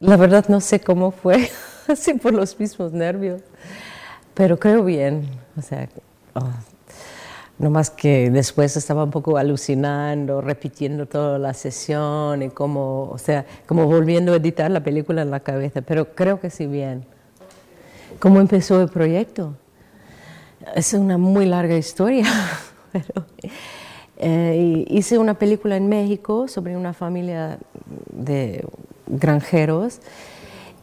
La verdad no sé cómo fue, así por los mismos nervios, pero creo bien. O sea, oh, no más que después estaba un poco alucinando, repitiendo toda la sesión y como, o sea, como volviendo a editar la película en la cabeza, pero creo que sí bien. ¿Cómo empezó el proyecto? Es una muy larga historia, pero eh, hice una película en México sobre una familia de granjeros.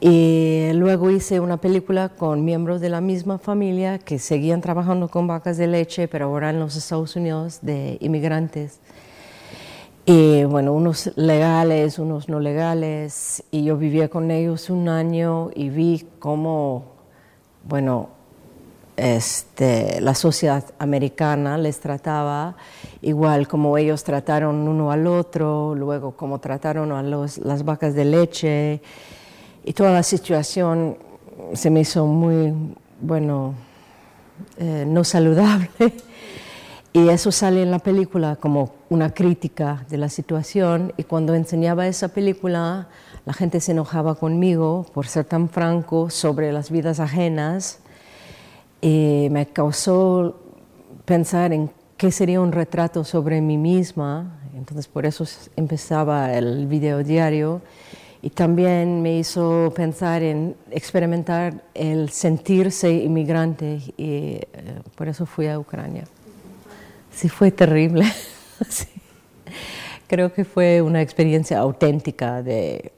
Y luego hice una película con miembros de la misma familia que seguían trabajando con vacas de leche, pero ahora en los Estados Unidos, de inmigrantes. Y bueno, unos legales, unos no legales. Y yo vivía con ellos un año y vi cómo, bueno, este, la sociedad americana les trataba igual como ellos trataron uno al otro, luego como trataron a las vacas de leche y toda la situación se me hizo muy, bueno, eh, no saludable. Y eso sale en la película como una crítica de la situación. Y cuando enseñaba esa película, la gente se enojaba conmigo por ser tan franco sobre las vidas ajenas y eh, me causó pensar en qué sería un retrato sobre mí misma, entonces por eso empezaba el video diario y también me hizo pensar en experimentar el sentirse inmigrante y eh, por eso fui a Ucrania. Sí, fue terrible. Creo que fue una experiencia auténtica de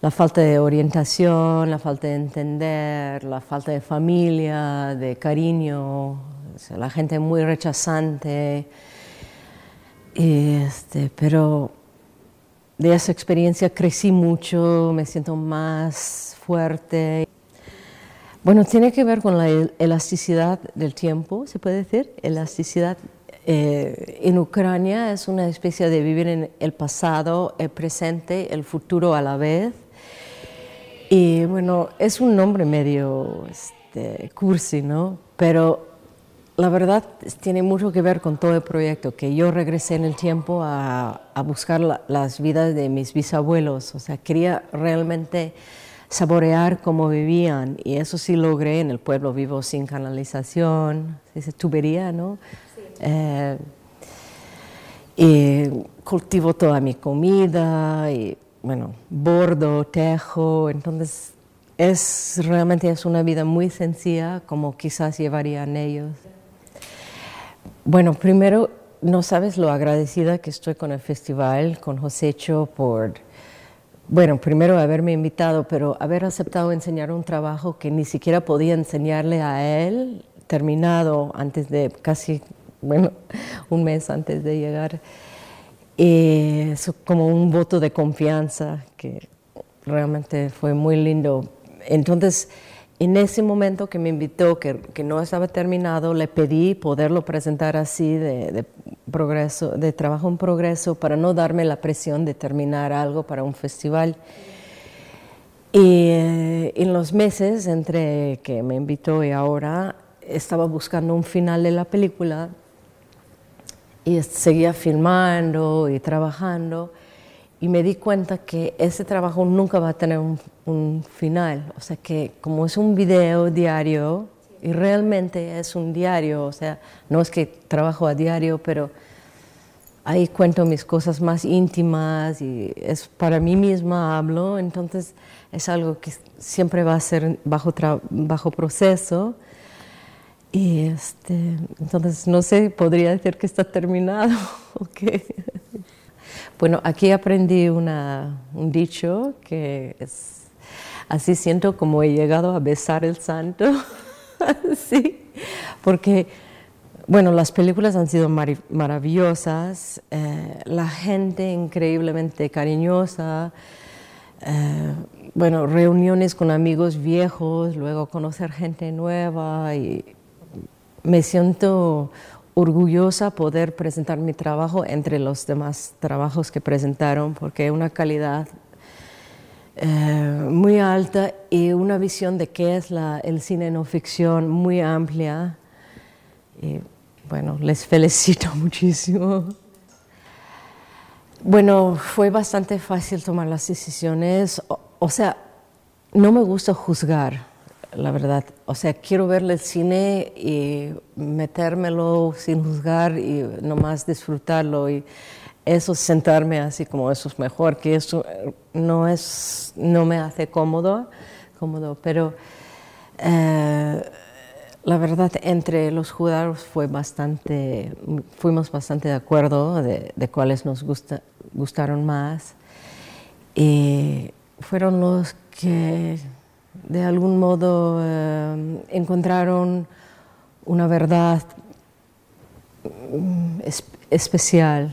la falta de orientación, la falta de entender, la falta de familia, de cariño, la gente muy rechazante. Este, pero de esa experiencia crecí mucho, me siento más fuerte. Bueno, tiene que ver con la elasticidad del tiempo, se puede decir. Elasticidad eh, en Ucrania es una especie de vivir en el pasado, el presente, el futuro a la vez y bueno, es un nombre medio este, cursi, ¿no? Pero la verdad tiene mucho que ver con todo el proyecto, que yo regresé en el tiempo a, buscar las vidas de mis bisabuelos, o sea, quería realmente saborear cómo vivían y eso sí logré en el pueblo vivo sin canalización, esa tubería, ¿no? Eh, y cultivo toda mi comida bueno, bordo, tejo, entonces es realmente es una vida muy sencilla como quizás llevarían ellos. Bueno, primero no sabes lo agradecida que estoy con el festival, con Josecho por bueno, primero haberme invitado, pero haber aceptado enseñar un trabajo que ni siquiera podía enseñarle a él, terminado antes de casi, bueno, un mes antes de llegar. Y eh, es como un voto de confianza que realmente fue muy lindo. Entonces, en ese momento que me invitó, que, que no estaba terminado, le pedí poderlo presentar así de, progreso, de trabajo en progreso, para no darme la presión de terminar algo para un festival. Y eh, en los meses entre que me invitó y ahora, estaba buscando un final de la película y seguía filmando y trabajando y me di cuenta que ese trabajo nunca va a tener un, final, o sea que como es un video diario y realmente es un diario, o sea, no es que trabajo a diario, pero ahí cuento mis cosas más íntimas y es para mí misma hablo, entonces es algo que siempre va a ser bajo, bajo proceso. Y este, entonces no sé, podría decir que está terminado o qué? Bueno, aquí aprendí una, un dicho que es, así siento como he llegado a besar el santo, sí, porque, bueno, las películas han sido maravillosas, eh, la gente increíblemente cariñosa, eh, bueno, reuniones con amigos viejos, luego conocer gente nueva y me siento orgullosa poder presentar mi trabajo entre los demás trabajos que presentaron porque una calidad eh, muy alta y una visión de qué es la, el cine no ficción muy amplia. Y bueno, les felicito muchísimo. Bueno, fue bastante fácil tomar las decisiones. o sea, no me gusta juzgar la verdad. O sea, quiero verle el cine y metérmelo sin juzgar y nomás disfrutarlo. Y eso, sentarme así como eso es mejor, que eso no, es, no me hace cómodo, cómodo pero eh, la verdad, entre los jugadores fue bastante, fuimos bastante de acuerdo de, cuáles nos gusta, gustaron más. Y fueron los que de algún modo eh, encontraron una verdad mm, especial.